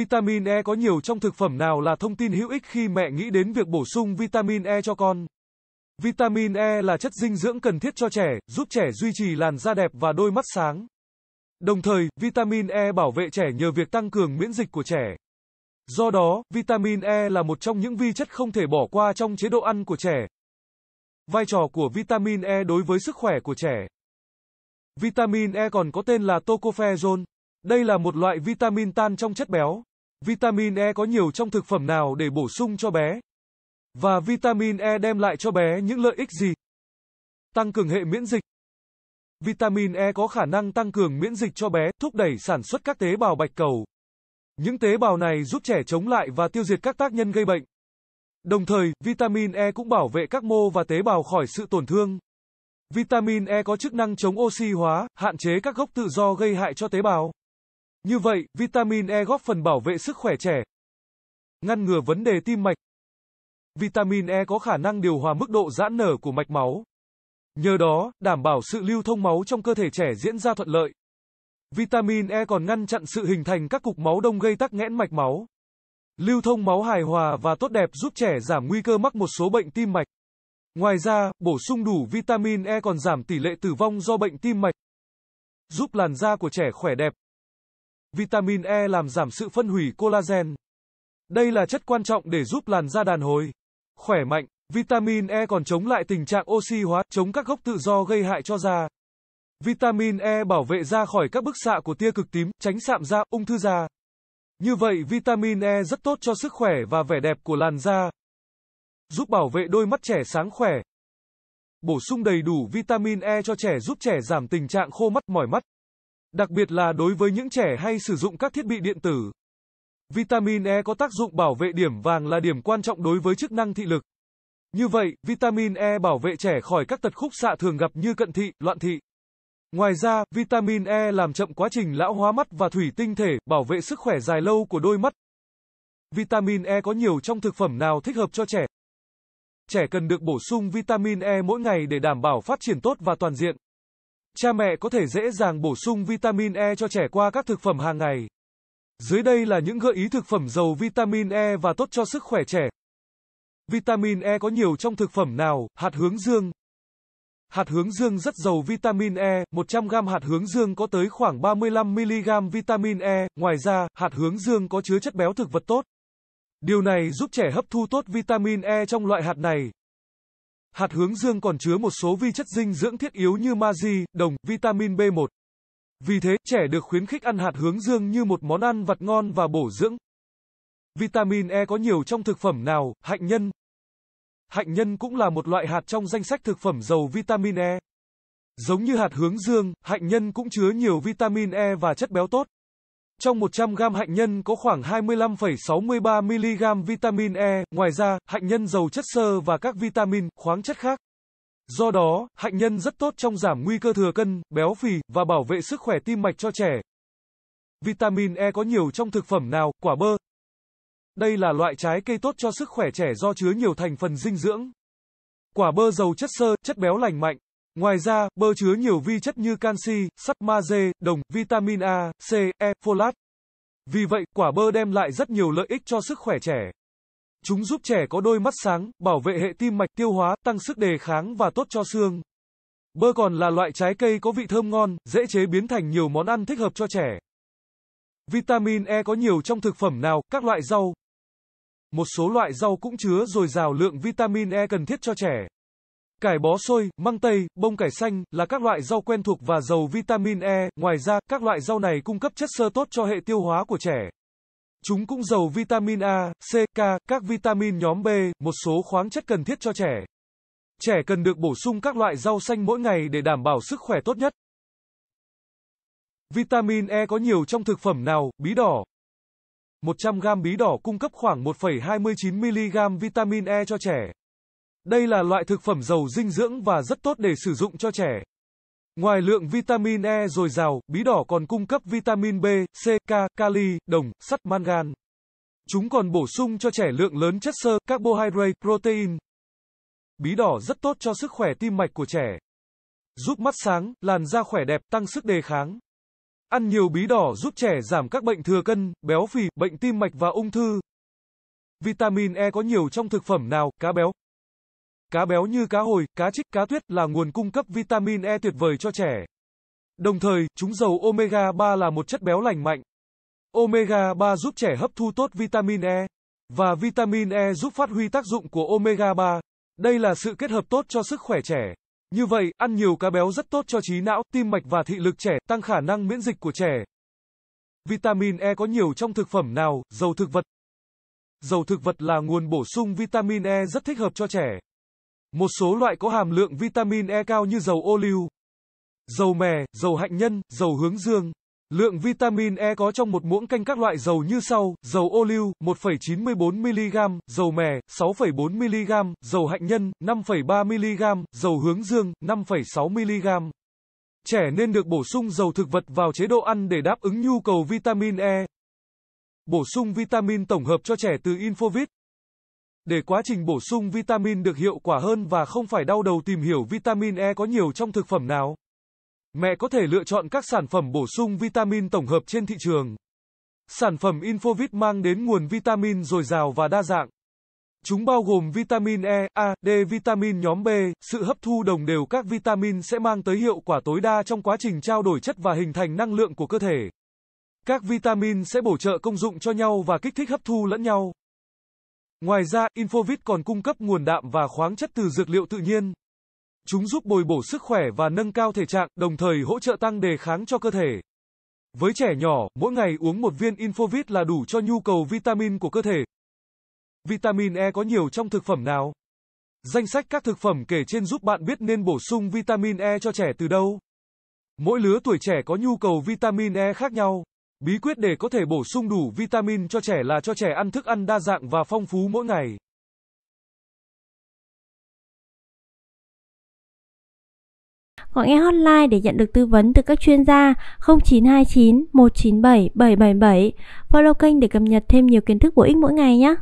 Vitamin E có nhiều trong thực phẩm nào là thông tin hữu ích khi mẹ nghĩ đến việc bổ sung vitamin E cho con. Vitamin E là chất dinh dưỡng cần thiết cho trẻ, giúp trẻ duy trì làn da đẹp và đôi mắt sáng. Đồng thời, vitamin E bảo vệ trẻ nhờ việc tăng cường miễn dịch của trẻ. Do đó, vitamin E là một trong những vi chất không thể bỏ qua trong chế độ ăn của trẻ. Vai trò của vitamin E đối với sức khỏe của trẻ. Vitamin E còn có tên là tocopherol. Đây là một loại vitamin tan trong chất béo. Vitamin E có nhiều trong thực phẩm nào để bổ sung cho bé? Và vitamin E đem lại cho bé những lợi ích gì? Tăng cường hệ miễn dịch. Vitamin E có khả năng tăng cường miễn dịch cho bé, thúc đẩy sản xuất các tế bào bạch cầu. Những tế bào này giúp trẻ chống lại và tiêu diệt các tác nhân gây bệnh. Đồng thời, vitamin E cũng bảo vệ các mô và tế bào khỏi sự tổn thương. Vitamin E có chức năng chống oxy hóa, hạn chế các gốc tự do gây hại cho tế bào. Như vậy, vitamin E góp phần bảo vệ sức khỏe trẻ, ngăn ngừa vấn đề tim mạch. Vitamin E có khả năng điều hòa mức độ giãn nở của mạch máu. Nhờ đó, đảm bảo sự lưu thông máu trong cơ thể trẻ diễn ra thuận lợi. Vitamin E còn ngăn chặn sự hình thành các cục máu đông gây tắc nghẽn mạch máu. Lưu thông máu hài hòa và tốt đẹp giúp trẻ giảm nguy cơ mắc một số bệnh tim mạch. Ngoài ra, bổ sung đủ vitamin E còn giảm tỷ lệ tử vong do bệnh tim mạch, giúp làn da của trẻ khỏe đẹp. Vitamin E làm giảm sự phân hủy collagen. Đây là chất quan trọng để giúp làn da đàn hồi, khỏe mạnh. Vitamin E còn chống lại tình trạng oxy hóa, chống các gốc tự do gây hại cho da. Vitamin E bảo vệ da khỏi các bức xạ của tia cực tím, tránh sạm da, ung thư da. Như vậy vitamin E rất tốt cho sức khỏe và vẻ đẹp của làn da. Giúp bảo vệ đôi mắt trẻ sáng khỏe. Bổ sung đầy đủ vitamin E cho trẻ giúp trẻ giảm tình trạng khô mắt, mỏi mắt. Đặc biệt là đối với những trẻ hay sử dụng các thiết bị điện tử. Vitamin E có tác dụng bảo vệ điểm vàng là điểm quan trọng đối với chức năng thị lực. Như vậy, vitamin E bảo vệ trẻ khỏi các tật khúc xạ thường gặp như cận thị, loạn thị. Ngoài ra, vitamin E làm chậm quá trình lão hóa mắt và thủy tinh thể, bảo vệ sức khỏe dài lâu của đôi mắt. Vitamin E có nhiều trong thực phẩm nào thích hợp cho trẻ? Trẻ cần được bổ sung vitamin E mỗi ngày để đảm bảo phát triển tốt và toàn diện cha mẹ có thể dễ dàng bổ sung vitamin E cho trẻ qua các thực phẩm hàng ngày. Dưới đây là những gợi ý thực phẩm giàu vitamin E và tốt cho sức khỏe trẻ. Vitamin E có nhiều trong thực phẩm nào? Hạt hướng dương. Hạt hướng dương rất giàu vitamin E, 100g hạt hướng dương có tới khoảng 35mg vitamin E, ngoài ra, hạt hướng dương có chứa chất béo thực vật tốt. Điều này giúp trẻ hấp thu tốt vitamin E trong loại hạt này, Hạt hướng dương còn chứa một số vi chất dinh dưỡng thiết yếu như magie, đồng, vitamin B1. Vì thế, trẻ được khuyến khích ăn hạt hướng dương như một món ăn vặt ngon và bổ dưỡng. Vitamin E có nhiều trong thực phẩm nào? Hạnh nhân. Hạnh nhân cũng là một loại hạt trong danh sách thực phẩm giàu vitamin E. Giống như hạt hướng dương, hạnh nhân cũng chứa nhiều vitamin E và chất béo tốt. Trong 100 gram hạnh nhân có khoảng 25,63 mg vitamin E, ngoài ra, hạnh nhân giàu chất xơ và các vitamin, khoáng chất khác. Do đó, hạnh nhân rất tốt trong giảm nguy cơ thừa cân, béo phì và bảo vệ sức khỏe tim mạch cho trẻ. Vitamin E có nhiều trong thực phẩm nào? Quả bơ. Đây là loại trái cây tốt cho sức khỏe trẻ do chứa nhiều thành phần dinh dưỡng. Quả bơ giàu chất xơ, chất béo lành mạnh. Ngoài ra, bơ chứa nhiều vi chất như canxi, sắt magie, đồng, vitamin A, C, E, folate. Vì vậy, quả bơ đem lại rất nhiều lợi ích cho sức khỏe trẻ. Chúng giúp trẻ có đôi mắt sáng, bảo vệ hệ tim mạch tiêu hóa, tăng sức đề kháng và tốt cho xương. Bơ còn là loại trái cây có vị thơm ngon, dễ chế biến thành nhiều món ăn thích hợp cho trẻ. Vitamin E có nhiều trong thực phẩm nào, các loại rau. Một số loại rau cũng chứa dồi dào lượng vitamin E cần thiết cho trẻ. Cải bó xôi, măng tây, bông cải xanh là các loại rau quen thuộc và giàu vitamin E, ngoài ra, các loại rau này cung cấp chất xơ tốt cho hệ tiêu hóa của trẻ. Chúng cũng giàu vitamin A, C, K, các vitamin nhóm B, một số khoáng chất cần thiết cho trẻ. Trẻ cần được bổ sung các loại rau xanh mỗi ngày để đảm bảo sức khỏe tốt nhất. Vitamin E có nhiều trong thực phẩm nào? Bí đỏ. 100 g bí đỏ cung cấp khoảng 1,29 mg vitamin E cho trẻ. Đây là loại thực phẩm giàu dinh dưỡng và rất tốt để sử dụng cho trẻ. Ngoài lượng vitamin E dồi dào, bí đỏ còn cung cấp vitamin B, C, K, kali, đồng, sắt, mangan. Chúng còn bổ sung cho trẻ lượng lớn chất xơ, carbohydrate, protein. Bí đỏ rất tốt cho sức khỏe tim mạch của trẻ. Giúp mắt sáng, làn da khỏe đẹp, tăng sức đề kháng. Ăn nhiều bí đỏ giúp trẻ giảm các bệnh thừa cân, béo phì, bệnh tim mạch và ung thư. Vitamin E có nhiều trong thực phẩm nào? Cá béo, Cá béo như cá hồi, cá trích, cá tuyết là nguồn cung cấp vitamin E tuyệt vời cho trẻ. Đồng thời, chúng giàu omega 3 là một chất béo lành mạnh. Omega 3 giúp trẻ hấp thu tốt vitamin E và vitamin E giúp phát huy tác dụng của omega 3. Đây là sự kết hợp tốt cho sức khỏe trẻ. Như vậy, ăn nhiều cá béo rất tốt cho trí não, tim mạch và thị lực trẻ, tăng khả năng miễn dịch của trẻ. Vitamin E có nhiều trong thực phẩm nào? Dầu thực vật. Dầu thực vật là nguồn bổ sung vitamin E rất thích hợp cho trẻ. Một số loại có hàm lượng vitamin E cao như dầu ô liu, dầu mè, dầu hạnh nhân, dầu hướng dương. Lượng vitamin E có trong một muỗng canh các loại dầu như sau: dầu ô liu 1,94 mg, dầu mè 6,4 mg, dầu hạnh nhân 5,3 mg, dầu hướng dương 5,6 mg. Trẻ nên được bổ sung dầu thực vật vào chế độ ăn để đáp ứng nhu cầu vitamin E. Bổ sung vitamin tổng hợp cho trẻ từ Infovit để quá trình bổ sung vitamin được hiệu quả hơn và không phải đau đầu tìm hiểu vitamin E có nhiều trong thực phẩm nào. Mẹ có thể lựa chọn các sản phẩm bổ sung vitamin tổng hợp trên thị trường. Sản phẩm Infovit mang đến nguồn vitamin dồi dào và đa dạng. Chúng bao gồm vitamin E, A, D, vitamin nhóm B, sự hấp thu đồng đều các vitamin sẽ mang tới hiệu quả tối đa trong quá trình trao đổi chất và hình thành năng lượng của cơ thể. Các vitamin sẽ bổ trợ công dụng cho nhau và kích thích hấp thu lẫn nhau. Ngoài ra, Infovit còn cung cấp nguồn đạm và khoáng chất từ dược liệu tự nhiên. Chúng giúp bồi bổ sức khỏe và nâng cao thể trạng, đồng thời hỗ trợ tăng đề kháng cho cơ thể. Với trẻ nhỏ, mỗi ngày uống một viên Infovit là đủ cho nhu cầu vitamin của cơ thể. Vitamin E có nhiều trong thực phẩm nào? Danh sách các thực phẩm kể trên giúp bạn biết nên bổ sung vitamin E cho trẻ từ đâu. Mỗi lứa tuổi trẻ có nhu cầu vitamin E khác nhau. Bí quyết để có thể bổ sung đủ vitamin cho trẻ là cho trẻ ăn thức ăn đa dạng và phong phú mỗi ngày. Gọi ngay hotline để nhận được tư vấn từ các chuyên gia 0929 197 777. Follow kênh để cập nhật thêm nhiều kiến thức bổ ích mỗi ngày nhé.